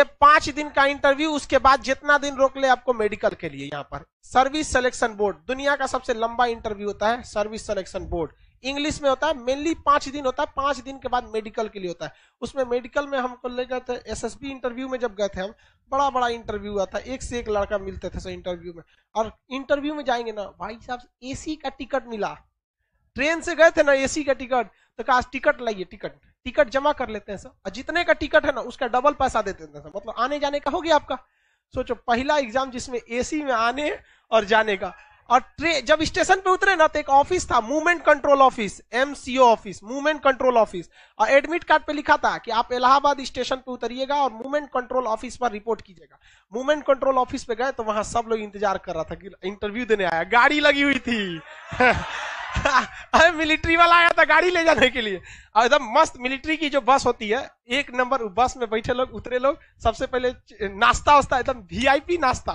ये पांच दिन का इंटरव्यू उसके बाद जितना दिन रोक ले आपको मेडिकल के लिए यहाँ पर सर्विस सिलेक्शन बोर्ड दुनिया का सबसे लंबा इंटरव्यू होता है सर्विस सिलेक्शन बोर्ड इंग्लिश में होता है मेनली पांच दिन होता है पांच दिन के बाद मेडिकल के लिए होता है उसमें मेडिकल में हमको ले गए थे एसएसबी इंटरव्यू में जब गए थे हम बड़ा बड़ा इंटरव्यू हुआ था एक से एक लड़का मिलते थे इंटरव्यू में और इंटरव्यू में जाएंगे ना भाई साहब एसी का टिकट मिला ट्रेन से गए थे ना एसी का टिकट तो कहा टिकट लाइए टिकट टिकट जमा कर लेते हैं सर जितने का टिकट है ना उसका डबल पैसा देते हैं सर मतलब आने जाने का हो गया आपका सोचो पहला एग्जाम जिसमें एसी में आने और जाने का और ट्रे जब स्टेशन पे उतरे ना तो एक ऑफिस था movement control office MCO office movement control office और एडमिट कार्ड पे लिखा था कि आप इलाहाबाद स्टेशन पे उतरिएगा और मूवमेंट कंट्रोल ऑफिस पर रिपोर्ट कीजिएगा मूवमेंट कंट्रोल ऑफिस पे गए तो वहां सब लोग इंतजार कर रहा था कि इंटरव्यू देने आया गाड़ी लगी हुई थी अरे मिलिट्री वाला आया था गाड़ी ले जाने के लिए और एकदम मस्त मिलिट्री की जो बस होती है एक नंबर बस में बैठे लोग उतरे लोग सबसे पहले नाश्ता वास्ता एकदम वीआईपी नाश्ता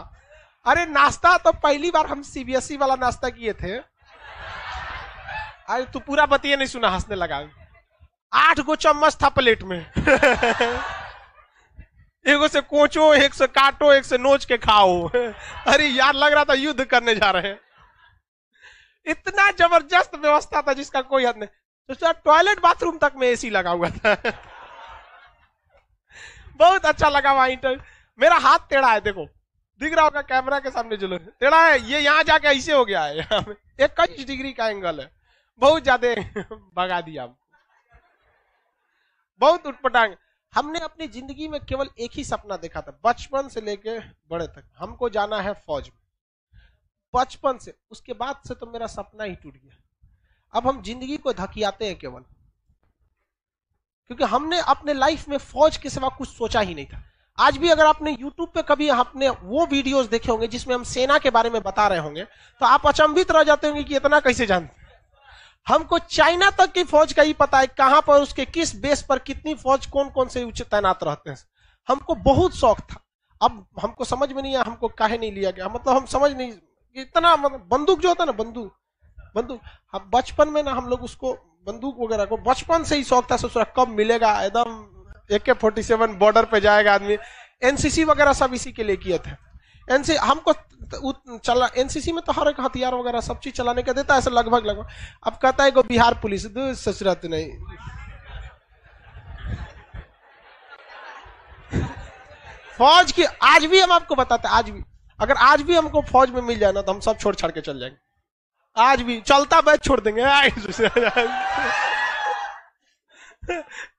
अरे नाश्ता तो पहली बार हम सीबीएसई e वाला नाश्ता किए थे अरे तू पूरा बतिया नहीं सुना हंसने लगा आठ गो चम्मच था प्लेट में एगो से कोचो एक से काटो एक से नोच के खाओ अरे यार लग रहा था युद्ध करने जा रहे हैं इतना जबरदस्त व्यवस्था था जिसका कोई हद नहीं तो टॉयलेट बाथरूम तक में एसी लगा हुआ था बहुत अच्छा लगा वहां इंटर मेरा हाथ टेढ़ा है देखो दिख रहा होगा कैमरा के सामने जो टेढ़ा है ये यहाँ जाके ऐसे हो गया है इक्कीस डिग्री का एंगल है बहुत ज्यादा भगा दिया बहुत उठपटांग हमने अपनी जिंदगी में केवल एक ही सपना देखा था बचपन से लेके बड़े तक हमको जाना है फौज में बचपन से उसके बाद से तो मेरा सपना ही टूट गया अब हम जिंदगी को धकियाते हैं केवल क्योंकि हमने अपने लाइफ में फौज के सिवा कुछ सोचा ही नहीं था आज भी अगर आपने YouTube पे कभी आपने वो वीडियोस देखे होंगे जिसमें हम सेना के बारे में बता रहे होंगे तो आप अचंभित रह जाते होंगे कि इतना कैसे जानते हमको चाइना तक की फौज का ही पता है कहां पर उसके किस बेस पर कितनी फौज कौन कौन से उच्च तैनात रहते हैं हमको बहुत शौक था अब हमको समझ में नहीं आया हमको काहे नहीं लिया गया मतलब हम समझ नहीं इतना मतलब बंदूक जो होता है ना बंदूक बंदूक हम बचपन में ना हम लोग उसको बंदूक वगैरह को बचपन से ही शौक था सोच रहा कब मिलेगा एकदम ए के फोर्टी सेवन बॉर्डर पे जाएगा आदमी एनसीसी वगैरह सब इसी के लिए किए थे एनसी हमको चला एनसीसी में तो हर एक हथियार वगैरह सब चीज चलाने का देता है ऐसा लगभग लगभग अब कहता है को बिहार पुलिस सच तो नहीं फौज की आज भी हम आपको बताते आज भी अगर आज भी हमको फौज में मिल जाए ना तो हम सब छोड़ छाड़ के चल जाएंगे आज भी चलता बैच छोड़ देंगे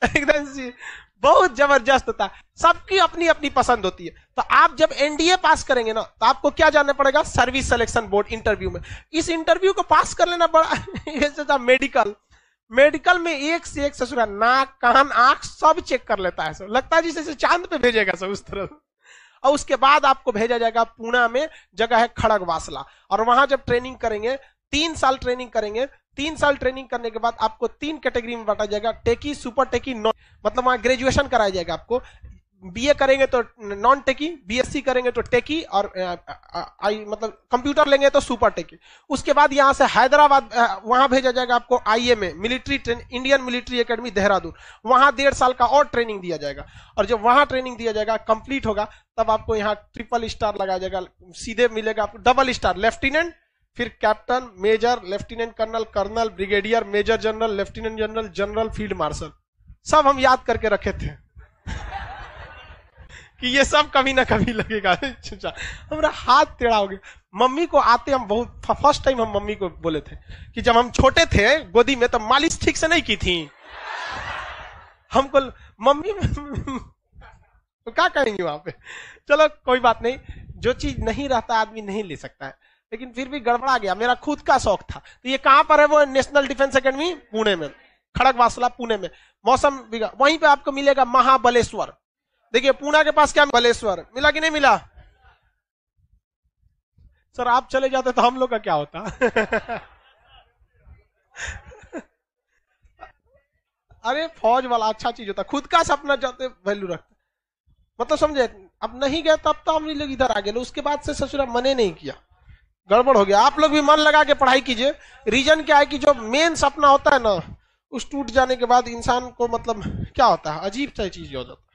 एकदम बहुत जबरदस्त होता है सबकी अपनी अपनी पसंद होती है तो आप जब एनडीए पास करेंगे ना तो आपको क्या जानना पड़ेगा सर्विस सिलेक्शन बोर्ड इंटरव्यू में इस इंटरव्यू को पास कर लेना बड़ा मेडिकल मेडिकल में एक से एक ससुरा नाक कान आंख सब चेक कर लेता है सब लगता है जिसे चांद पे भेजेगा सब उस तरह और उसके बाद आपको भेजा जाएगा पूना में जगह है खड़गवासला और वहां जब ट्रेनिंग करेंगे तीन साल ट्रेनिंग करेंगे तीन साल ट्रेनिंग करने के बाद आपको तीन कैटेगरी में बांटा जाएगा टेकी सुपर टेकी नॉन मतलब वहां ग्रेजुएशन कराया जाएगा आपको बीए करेंगे तो नॉन टेकी बीएससी करेंगे तो टेकी और आई uh, uh, uh, मतलब कंप्यूटर लेंगे तो सुपर टेकी उसके बाद यहाँ से हैदराबाद वहां भेजा जाएगा आपको आईए में military train Indian Military Academy Dehradun वहां डेढ़ साल का और ट्रेनिंग दिया जाएगा और जब वहां ट्रेनिंग दिया जाएगा कंप्लीट होगा तब आपको यहाँ ट्रिपल स्टार लगाया जाएगा सीधे मिलेगा आपको डबल स्टार लेफ्टिनेंट फिर captain major lieutenant colonel colonel brigadier major general lieutenant general general field marshal सब हम याद करके रखे थे कि ये सब कभी ना कभी लगेगा अच्छा, हमारा हाथ टेढ़ा हो गया मम्मी को आते हम बहुत फर्स्ट टाइम हम मम्मी को बोले थे कि जब हम छोटे थे गोदी में तब तो मालिश ठीक से नहीं की थी हमको मम्मी तो क्या कहेंगे वहां पे चलो कोई बात नहीं जो चीज नहीं रहता आदमी नहीं ले सकता है लेकिन फिर भी गड़बड़ा गया मेरा खुद का शौक था तो ये कहां पर है वो नेशनल डिफेंस अकेडमी पुणे में खड़क वासला पुणे में मौसम वहीं पे आपको मिलेगा महाबलेश्वर देखिए पूना के पास क्या बलेश्वर मिला कि नहीं मिला सर आप चले जाते तो हम लोग का क्या होता अरे फौज वाला अच्छा चीज होता खुद का सपना जाते वैल्यू रखते मतलब समझे अब नहीं गए तब तो हम लोग इधर आ गए उसके बाद से ससुरा मने नहीं किया गड़बड़ हो गया आप लोग भी मन लगा के पढ़ाई कीजिए रीजन क्या है कि जो मेन सपना होता है ना उस टूट जाने के बाद इंसान को मतलब क्या होता है अजीब सा चीज हो जाता है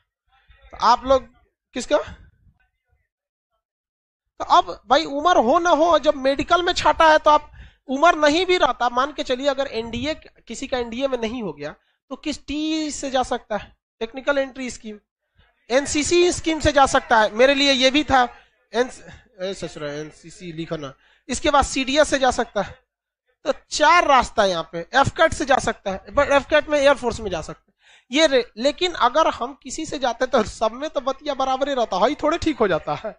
तो आप लोग किसका तो अब भाई उम्र हो ना हो जब मेडिकल में छाटा है तो आप उम्र नहीं भी रहता मान के चलिए अगर एनडीए किसी का एनडीए में नहीं हो गया तो किस टी से जा सकता है technical entry scheme NCC scheme से जा सकता है मेरे लिए ये भी था एनसीसी लिखो ना इसके बाद सीडीएस से जा सकता है तो चार रास्ता यहाँ पे एफकेट से जा सकता है बट एफकेट में एयरफोर्स में जा सकता है ये लेकिन अगर हम किसी से जाते तो सब में तो बतिया बराबर ही रहता है हाँ, थोड़े ठीक हो जाता है